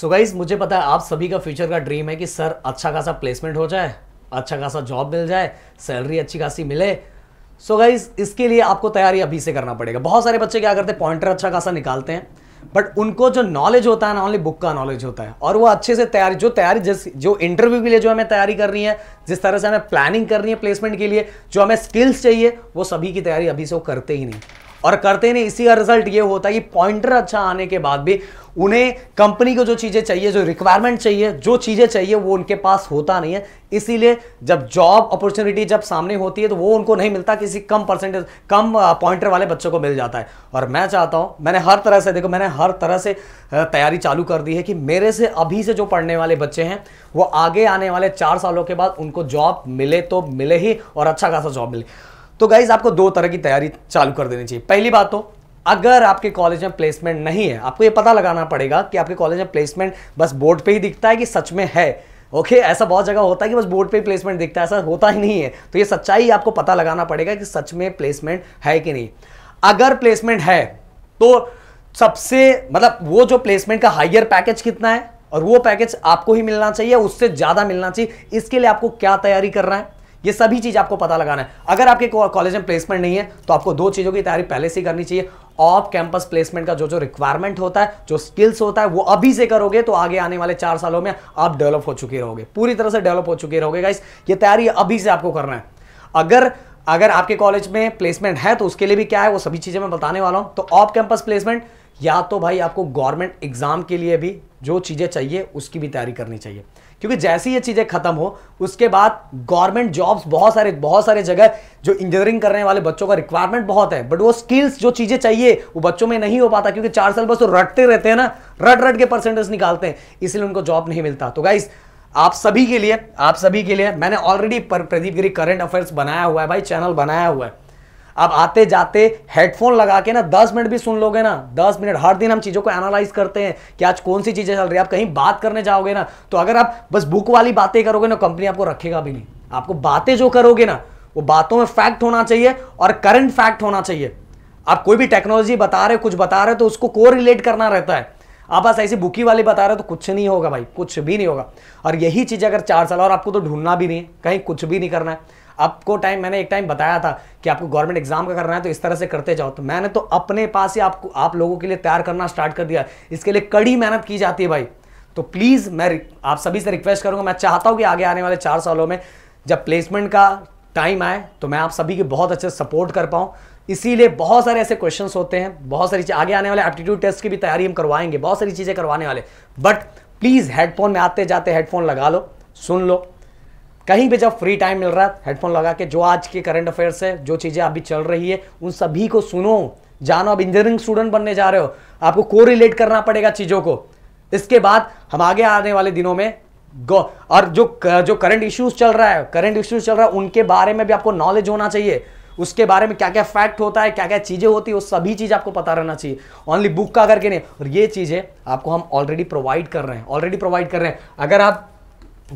सो so guys मुझे पता है आप सभी का फ्यूचर का ड्रीम है कि सर अच्छा खासा प्लेसमेंट हो जाए अच्छा खासा जॉब मिल जाए सैलरी अच्छी खासी मिले सो so गाइज इसके लिए आपको तैयारी अभी से करना पड़ेगा बहुत सारे बच्चे क्या करते हैं पॉइंटर अच्छा खासा निकालते हैं बट उनको जो नॉलेज होता है ना ओनली बुक का नॉलेज होता है और वो अच्छे से तैयारी जो तैयारी जिस जो इंटरव्यू के लिए जो हमें तैयारी करनी है जिस तरह से हमें प्लानिंग करनी है प्लेसमेंट के लिए जो हमें स्किल्स चाहिए वो सभी की तैयारी अभी से वो करते ही नहीं और करते नहीं इसी का रिजल्ट ये होता है कि पॉइंटर अच्छा आने के बाद भी उन्हें कंपनी को जो चीज़ें चाहिए जो रिक्वायरमेंट चाहिए जो चीज़ें चाहिए वो उनके पास होता नहीं है इसीलिए जब जॉब अपॉर्चुनिटी जब सामने होती है तो वो उनको नहीं मिलता किसी कम परसेंटेज कम पॉइंटर वाले बच्चों को मिल जाता है और मैं चाहता हूँ मैंने हर तरह से देखो मैंने हर तरह से तैयारी चालू कर दी है कि मेरे से अभी से जो पढ़ने वाले बच्चे हैं वो आगे आने वाले चार सालों के बाद उनको जॉब मिले तो मिले ही और अच्छा खासा जॉब मिले तो गाइज आपको दो तरह की तैयारी चालू कर देनी चाहिए पहली बात तो अगर आपके कॉलेज में प्लेसमेंट नहीं है आपको ये पता लगाना पड़ेगा कि आपके कॉलेज में प्लेसमेंट बस बोर्ड पर ही दिखता है कि सच में है ओके okay, ऐसा बहुत जगह होता है कि बस बोर्ड पे प्लेसमेंट दिखता है ऐसा होता ही नहीं है तो ये सच्चाई आपको पता लगाना पड़ेगा कि सच में प्लेसमेंट है कि नहीं अगर प्लेसमेंट है तो सबसे मतलब वो जो प्लेसमेंट का हाइयर पैकेज कितना है और वो पैकेज आपको ही मिलना चाहिए उससे ज़्यादा मिलना चाहिए इसके लिए आपको क्या तैयारी करना है ये सभी चीज़ आपको पता लगाना है अगर आपके कॉलेज में प्लेसमेंट नहीं है तो आपको दो चीज़ों की तैयारी पहले से करनी चाहिए ऑफ कैंपस प्लेसमेंट का जो जो रिक्वायरमेंट होता है जो स्किल्स होता है वो अभी से करोगे तो आगे आने वाले चार सालों में आप डेवलप हो चुके रहोगे पूरी तरह से डेवलप हो चुके रहोगे गाइस ये तैयारी अभी से आपको करना है अगर अगर आपके कॉलेज में प्लेसमेंट है तो उसके लिए भी क्या है वो सभी चीज़ें मैं बताने वाला हूं तो ऑफ कैंपस प्लेसमेंट या तो भाई आपको गवर्नमेंट एग्ज़ाम के लिए भी जो चीज़ें चाहिए उसकी भी तैयारी करनी चाहिए क्योंकि जैसी ये चीज़ें खत्म हो उसके बाद गवर्नमेंट जॉब्स बहुत सारे बहुत सारे जगह जो इंजीनियरिंग करने वाले बच्चों का रिक्वायरमेंट बहुत है बट वो स्किल्स जो चीज़ें चाहिए वो बच्चों में नहीं हो पाता क्योंकि चार साल बस वो रटते रहते हैं ना रट रट के परसेंटेज निकालते हैं इसलिए उनको जॉब नहीं मिलता तो गाइज़ आप सभी के लिए आप सभी के लिए मैंने already Pradeep Giri current affairs बनाया हुआ है भाई चैनल बनाया हुआ है आप आते जाते हेडफोन लगा के ना दस मिनट भी सुन लोगे ना दस मिनट हर दिन हम चीज़ों को एनालाइज करते हैं कि आज कौन सी चीज़ें चल रही है आप कहीं बात करने जाओगे ना तो अगर आप बस बुक वाली बातें करोगे ना कंपनी आपको रखेगा भी नहीं आपको बातें जो करोगे ना वो बातों में फैक्ट होना चाहिए और करंट फैक्ट होना चाहिए आप कोई भी टेक्नोलॉजी बता रहे कुछ बता रहे तो उसको को रिलेट करना रहता है आप बस ऐसे बुकी वाले बता रहे हो तो कुछ नहीं होगा भाई कुछ भी नहीं होगा और यही चीज़ अगर चार साल और आपको तो ढूंढना भी नहीं है कहीं कुछ भी नहीं करना है आपको टाइम मैंने एक टाइम बताया था कि आपको गवर्नमेंट एग्जाम का करना है तो इस तरह से करते जाओ तो मैंने तो अपने पास ही आपको आप लोगों के लिए तैयार करना स्टार्ट कर दिया इसके लिए कड़ी मेहनत की जाती है भाई तो प्लीज़ मैं आप सभी से रिक्वेस्ट करूंगा मैं चाहता हूँ कि आगे आने वाले चार सालों में जब प्लेसमेंट का टाइम आए तो मैं आप सभी के बहुत अच्छे सपोर्ट कर पाऊँ इसीलिए बहुत सारे ऐसे क्वेश्चंस होते हैं बहुत सारी चीज़ आगे आने वाले एप्टीट्यूड टेस्ट की भी तैयारी हम करवाएंगे बहुत सारी चीज़ें करवाने वाले बट प्लीज़ हेडफोन में आते जाते हेडफोन लगा लो सुन लो कहीं पे जब फ्री टाइम मिल रहा है हेडफोन लगा के जो आज के करंट अफेयर्स है जो चीज़ें अभी चल रही है उन सभी को सुनो जानो अब इंजीनियरिंग स्टूडेंट बनने जा रहे हो आपको को रिलेट करना पड़ेगा चीज़ों को इसके बाद हम आगे आने वाले दिनों में और जो जो करंट इश्यूज चल रहा है करंट इश्यूज चल रहा है उनके बारे में भी आपको नॉलेज होना चाहिए उसके बारे में क्या क्या फैक्ट होता है क्या क्या चीज़ें होती है वो सभी चीज़ आपको पता रहना चाहिए ओनली बुक का करके नहीं और ये चीज़ें आपको हम ऑलरेडी प्रोवाइड कर रहे हैं ऑलरेडी प्रोवाइड कर रहे हैं अगर आप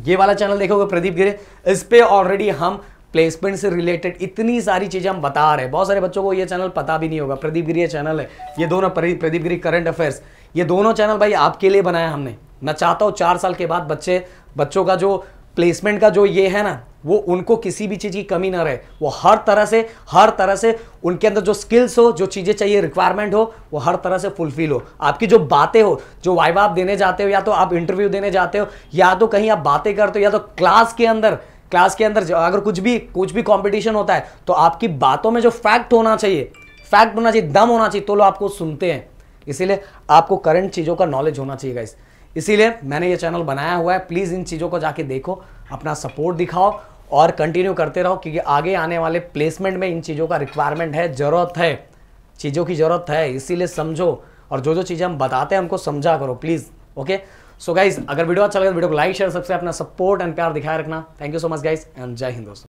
ये वाला चैनल देखोगे प्रदीप गिरे इस पर ऑलरेडी हम प्लेसमेंट से रिलेटेड इतनी सारी चीज़ें हम बता रहे हैं बहुत सारे बच्चों को ये चैनल पता भी नहीं होगा प्रदीप गिरी चैनल है ये दोनों प्रदीप गिरी करंट अफेयर्स ये दोनों चैनल भाई आपके लिए बनाया हमने मैं चाहता हूँ चार साल के बाद बच्चे बच्चों का जो प्लेसमेंट का जो ये है ना वो उनको किसी भी चीज़ की कमी ना रहे वो हर तरह से हर तरह से उनके अंदर जो स्किल्स हो जो चीज़ें चाहिए रिक्वायरमेंट हो वो हर तरह से फुलफिल हो आपकी जो बातें हो जो वाइवा आप देने जाते हो या तो आप इंटरव्यू देने जाते हो या तो कहीं आप बातें करते हो या तो क्लास के अंदर क्लास के अंदर अगर कुछ भी कुछ भी कॉम्पिटिशन होता है तो आपकी बातों में जो फैक्ट होना चाहिए फैक्ट होना चाहिए दम होना चाहिए तो लोग आपको सुनते हैं इसीलिए आपको करंट चीज़ों का नॉलेज होना चाहिए इस इसीलिए मैंने ये चैनल बनाया हुआ है प्लीज़ इन चीज़ों को जाके देखो अपना सपोर्ट दिखाओ और कंटिन्यू करते रहो क्योंकि आगे आने वाले प्लेसमेंट में इन चीज़ों का रिक्वायरमेंट है ज़रूरत है चीज़ों की ज़रूरत है इसीलिए समझो और जो जो चीज़ें हम बताते हैं उनको समझा करो प्लीज़ ओके सो गाइज अगर वीडियो अच्छा लगे तो वीडियो को लाइक शेयर सबसे अपना सपोर्ट एंड प्यार दिखाए रखना thank you so much guys and जय हिंद दोस्तों